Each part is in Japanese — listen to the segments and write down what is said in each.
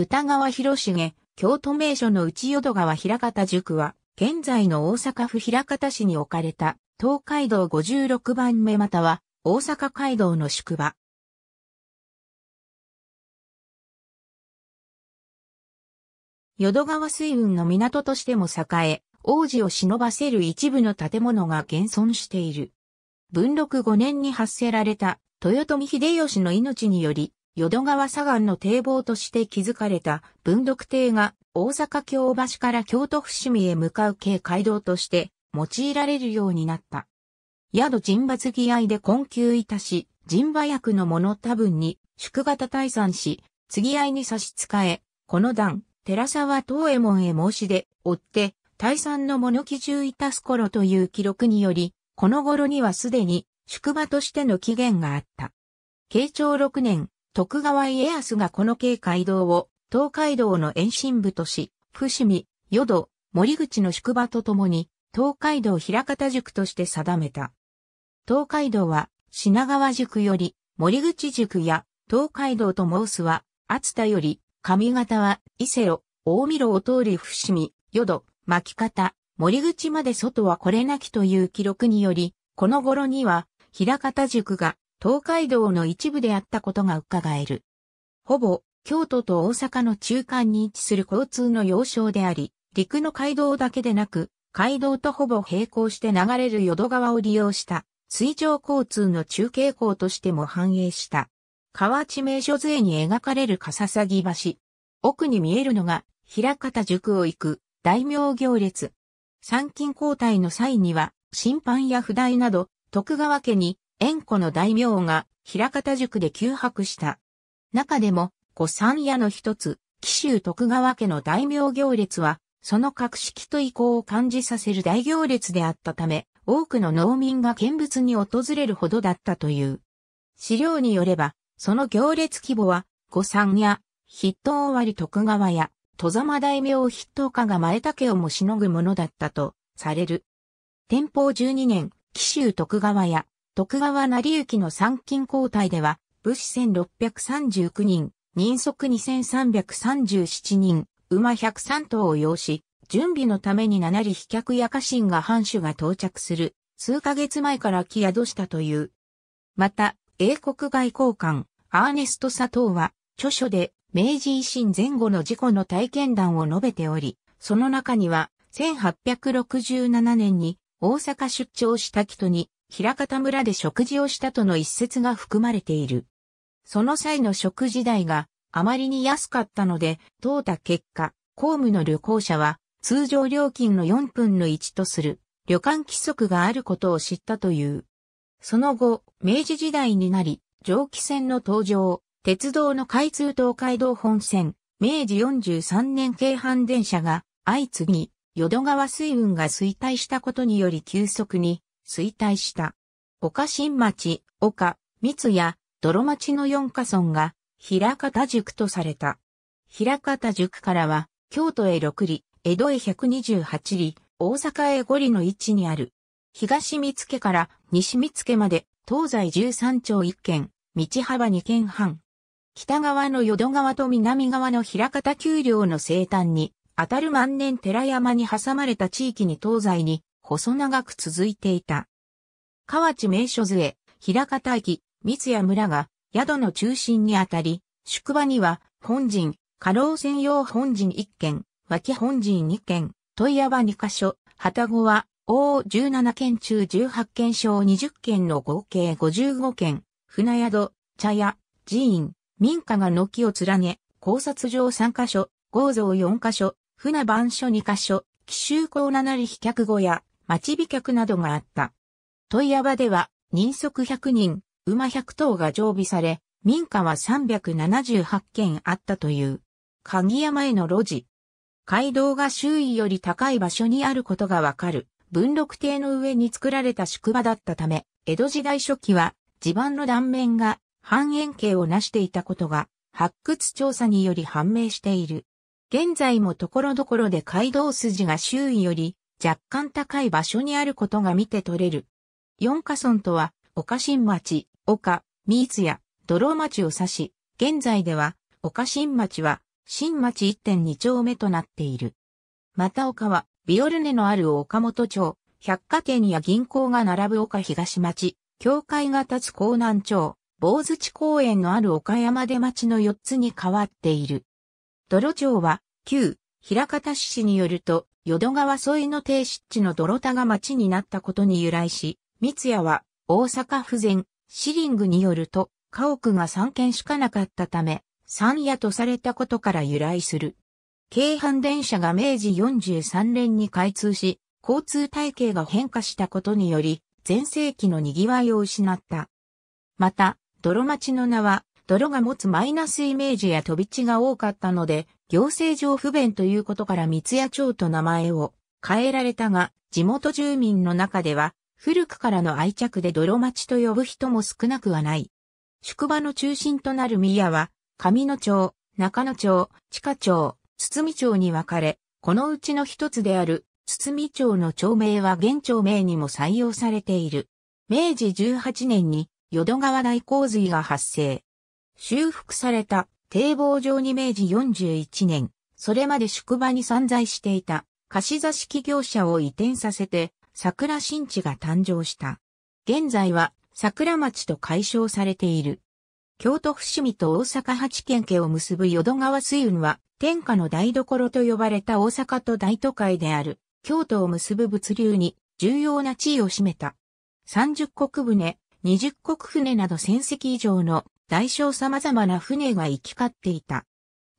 歌川広重、京都名所の内淀川平方塾は、現在の大阪府平方市に置かれた、東海道56番目または、大阪街道の宿場。淀川水運の港としても栄え、王子を忍ばせる一部の建物が現存している。文禄5年に発せられた豊臣秀吉の命により、淀川左岸の堤防として築かれた文読堤が大阪京橋から京都伏見へ向かう軽街道として用いられるようになった。宿人馬継ぎ合いで困窮いたし、人馬役の者多分に宿型退散し、継ぎ合いに差し支え、この段、寺沢東右衛門へ申し出、追って、退散の物記中いたす頃という記録により、この頃にはすでに宿場としての起源があった。慶長6年、徳川家康がこの境街道を東海道の延伸部とし、伏見、淀、森口の宿場とともに、東海道平方塾として定めた。東海道は品川塾より森口塾や東海道と申すは厚田より上方は伊勢路、大見路を通り伏見、淀、巻方、森口まで外はこれなきという記録により、この頃には平方塾が東海道の一部であったことが伺える。ほぼ、京都と大阪の中間に位置する交通の要衝であり、陸の街道だけでなく、街道とほぼ並行して流れる淀川を利用した水上交通の中継港としても繁栄した。河内名所図に描かれる笠鷺橋。奥に見えるのが、平方塾を行く大名行列。参勤交代の際には、審判や不代など、徳川家に円故の大名が平方塾で休泊した。中でも、古三屋の一つ、紀州徳川家の大名行列は、その格式と意向を感じさせる大行列であったため、多くの農民が見物に訪れるほどだったという。資料によれば、その行列規模は、五三や、筆頭割徳川や、戸様大名筆頭家が前竹をもしのぐものだったと、される。天保12年、紀州徳川屋、徳川成幸の参勤交代では、武士1639人、人足2337人、馬103頭を要し、準備のために七里飛脚や家臣が藩主が到着する、数ヶ月前から来宿したという。また、英国外交官、アーネスト佐藤は、著書で、明治維新前後の事故の体験談を述べており、その中には、1867年に大阪出張した人に平方村で食事をしたとの一説が含まれている。その際の食事代があまりに安かったので、問うた結果、公務の旅行者は通常料金の4分の1とする旅館規則があることを知ったという。その後、明治時代になり、蒸気船の登場、鉄道の開通東海道本線、明治43年京阪電車が相次ぎ、淀川水運が衰退したことにより急速に衰退した。岡新町、岡、三谷、泥町の四家村が、平方塾とされた。平方塾からは、京都へ6里、江戸へ128里、大阪へ5里の位置にある。東見家から西見家まで、東西13町1軒、道幅2軒半。北側の淀川と南側の平方丘陵の西端に、あたる万年寺山に挟まれた地域に東西に細長く続いていた。河内名所杖、平方駅、三谷村が宿の中心にあたり、宿場には本陣、家老専用本陣1軒、脇本陣2軒、問屋は2カ所、旗子は、大17軒中18軒小20軒の合計55軒、船宿、茶屋、寺院、民家が軒を連ね、考察場3カ所、合蔵4カ所、船番所2カ所、奇襲港七里飛脚小屋、待ち客などがあった。問屋場では、人足100人、馬100頭が常備され、民家は378軒あったという。鍵山への路地。街道が周囲より高い場所にあることがわかる。文禄亭の上に作られた宿場だったため、江戸時代初期は地盤の断面が半円形を成していたことが発掘調査により判明している。現在もところどころで街道筋が周囲より若干高い場所にあることが見て取れる。四カ村とは、岡新町、岡、三津や泥町を指し、現在では、岡新町は、新町1.2丁目となっている。また岡は、ビオルネのある岡本町、百貨店や銀行が並ぶ岡東町、教会が立つ江南町、坊槌公園のある岡山出町の4つに変わっている。泥町は、旧、平方市によると、淀川沿いの低湿地の泥田が町になったことに由来し、三谷は大阪府前、シリングによると、家屋が3軒しかなかったため、三夜とされたことから由来する。京阪電車が明治43年に開通し、交通体系が変化したことにより、前世紀の賑わいを失った。また、泥町の名は、泥が持つマイナスイメージや飛び地が多かったので、行政上不便ということから三谷町と名前を変えられたが、地元住民の中では、古くからの愛着で泥町と呼ぶ人も少なくはない。宿場の中心となる宮は、上野町、中野町、地下町、堤町に分かれ、このうちの一つである、堤町の町名は現町名にも採用されている。明治18年に、淀川大洪水が発生。修復された堤防上に明治41年、それまで宿場に散在していた貸座式業者を移転させて桜新地が誕生した。現在は桜町と解消されている。京都伏見と大阪八県家を結ぶ淀川水運は天下の台所と呼ばれた大阪と大都会である京都を結ぶ物流に重要な地位を占めた。30国船、20国船など1000隻以上の大小様々な船が行き交っていた。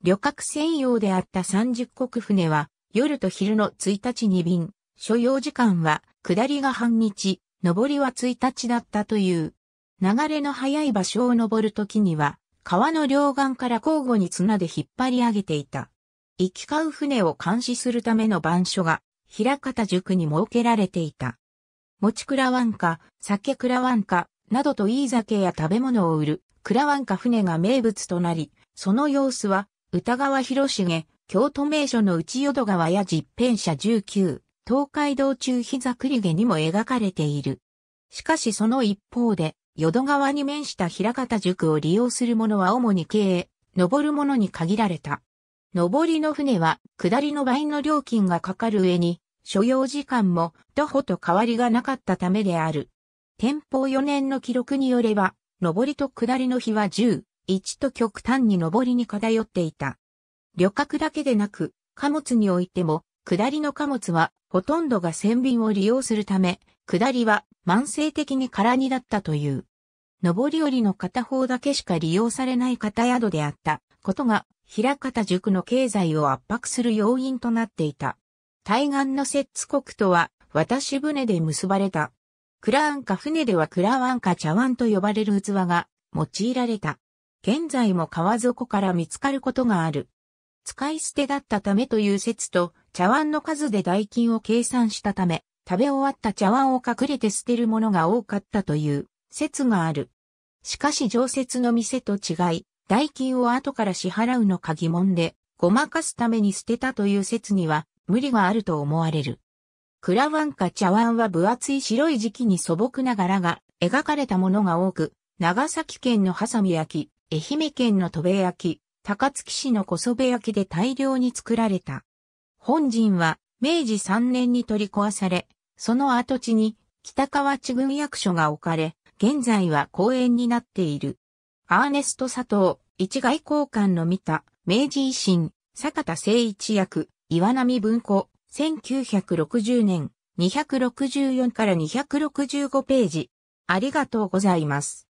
旅客専用であった30国船は、夜と昼の1日に便、所要時間は下りが半日、上りは1日だったという。流れの速い場所を登るときには、川の両岸から交互に綱で引っ張り上げていた。行き交う船を監視するための番所が、平方塾に設けられていた。持ち倉湾か、酒倉湾か、などといい酒や食べ物を売るクラワンカ船が名物となり、その様子は、歌川広重、京都名所の内淀川や実編者19、東海道中膝栗毛にも描かれている。しかしその一方で、淀川に面した平方塾を利用する者は主に経営、登る者に限られた。上りの船は、下りの倍の料金がかかる上に、所要時間も、徒歩と変わりがなかったためである。天保4年の記録によれば、上りと下りの日は10、1と極端に上りに偏っていた。旅客だけでなく、貨物においても、下りの貨物はほとんどが船便を利用するため、下りは慢性的に空にだったという。上り降りの片方だけしか利用されない片宿であったことが、平方塾の経済を圧迫する要因となっていた。対岸の摂津国とは、渡し船で結ばれたクラアンカ船ではクラワンカ茶碗と呼ばれる器が用いられた。現在も川底から見つかることがある。使い捨てだったためという説と、茶碗の数で代金を計算したため、食べ終わった茶碗を隠れて捨てるものが多かったという説がある。しかし常設の店と違い、代金を後から支払うのか疑問で、ごまかすために捨てたという説には無理があると思われる。クラワンか茶碗は分厚い白い時期に素朴な柄が描かれたものが多く、長崎県のハサミ焼き、愛媛県の戸部焼き、高槻市の小袖焼きで大量に作られた。本陣は明治3年に取り壊され、その跡地に北川地軍役所が置かれ、現在は公園になっている。アーネスト佐藤、一外交官の見た、明治維新、坂田誠一役、岩波文庫、1960年、264から265ページ。ありがとうございます。